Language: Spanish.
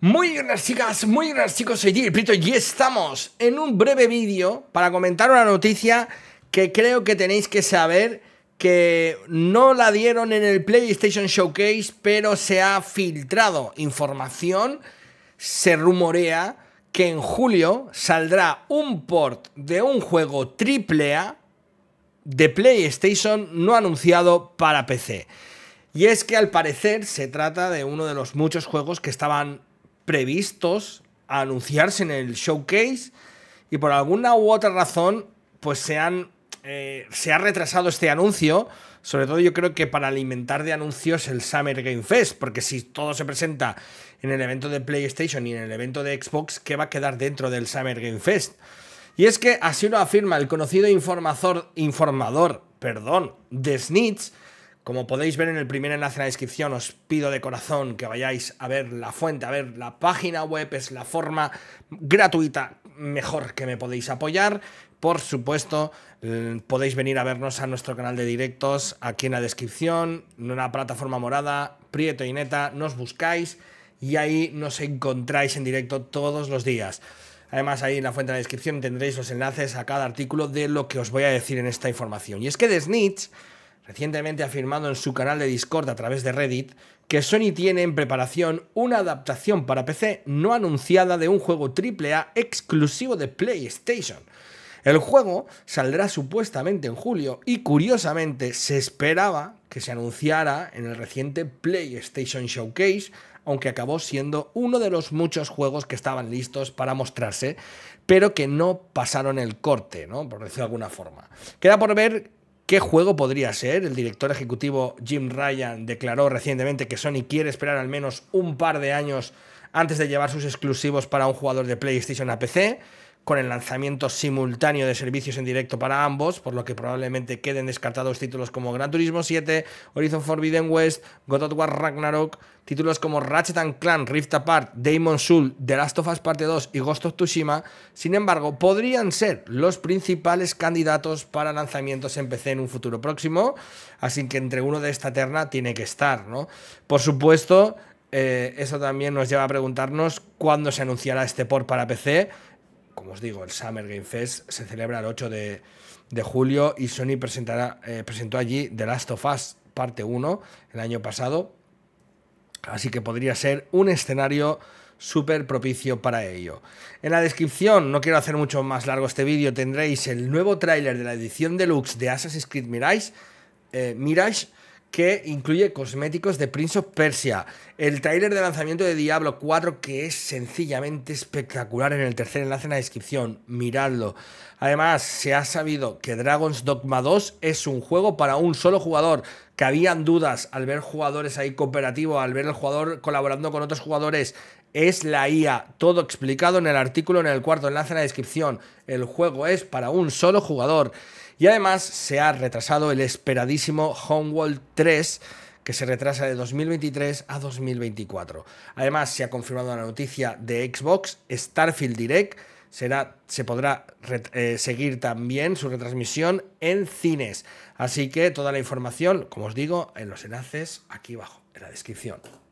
Muy buenas chicas, muy buenas chicos, soy Gil Prito y estamos en un breve vídeo para comentar una noticia que creo que tenéis que saber que no la dieron en el PlayStation Showcase, pero se ha filtrado información, se rumorea que en julio saldrá un port de un juego A de PlayStation no anunciado para PC. Y es que al parecer se trata de uno de los muchos juegos que estaban previstos a anunciarse en el showcase y por alguna u otra razón pues se han eh, se ha retrasado este anuncio, sobre todo yo creo que para alimentar de anuncios el Summer Game Fest, porque si todo se presenta en el evento de PlayStation y en el evento de Xbox, ¿qué va a quedar dentro del Summer Game Fest? Y es que así lo afirma el conocido informador, informador perdón, de Snitch, como podéis ver en el primer enlace en la descripción, os pido de corazón que vayáis a ver la fuente, a ver la página web, es la forma gratuita mejor que me podéis apoyar. Por supuesto, eh, podéis venir a vernos a nuestro canal de directos, aquí en la descripción, en una plataforma morada, Prieto y Neta, nos buscáis y ahí nos encontráis en directo todos los días. Además, ahí en la fuente de la descripción tendréis los enlaces a cada artículo de lo que os voy a decir en esta información. Y es que de Snitch recientemente ha afirmado en su canal de Discord a través de Reddit que Sony tiene en preparación una adaptación para PC no anunciada de un juego AAA exclusivo de PlayStation. El juego saldrá supuestamente en julio y curiosamente se esperaba que se anunciara en el reciente PlayStation Showcase, aunque acabó siendo uno de los muchos juegos que estaban listos para mostrarse, pero que no pasaron el corte, ¿no? Por decirlo de alguna forma. Queda por ver ¿Qué juego podría ser? El director ejecutivo Jim Ryan declaró recientemente que Sony quiere esperar al menos un par de años antes de llevar sus exclusivos para un jugador de PlayStation a PC con el lanzamiento simultáneo de servicios en directo para ambos, por lo que probablemente queden descartados títulos como Gran Turismo 7, Horizon Forbidden West, God of War Ragnarok, títulos como Ratchet and Clank, Rift Apart, Demon's Soul, The Last of Us Parte 2 y Ghost of Tsushima, sin embargo, podrían ser los principales candidatos para lanzamientos en PC en un futuro próximo, así que entre uno de esta terna tiene que estar, ¿no? Por supuesto, eh, eso también nos lleva a preguntarnos cuándo se anunciará este port para PC como os digo, el Summer Game Fest se celebra el 8 de, julio y Sony presentará, eh, presentó allí The Last of Us parte 1 el año pasado. Así que podría ser un escenario súper propicio para ello. En la descripción, no quiero hacer mucho más largo este vídeo, tendréis el nuevo tráiler de la edición deluxe de Assassin's Creed Mirage, eh, Mirage que incluye cosméticos de Prince of Persia, el tráiler de lanzamiento de Diablo 4 que es sencillamente espectacular en el tercer enlace en la descripción, miradlo. Además, se ha sabido que Dragon's Dogma 2 es un juego para un solo jugador, que habían dudas al ver jugadores ahí cooperativo, al ver el jugador colaborando con otros jugadores es la IA. Todo explicado en el artículo en el cuarto enlace en la descripción. El juego es para un solo jugador. Y además se ha retrasado el esperadísimo Homeworld 3 que se retrasa de 2023 a 2024. Además, se ha confirmado la noticia de Xbox, Starfield Direct, será, se podrá eh, seguir también su retransmisión en cines. Así que toda la información, como os digo, en los enlaces aquí abajo, en la descripción.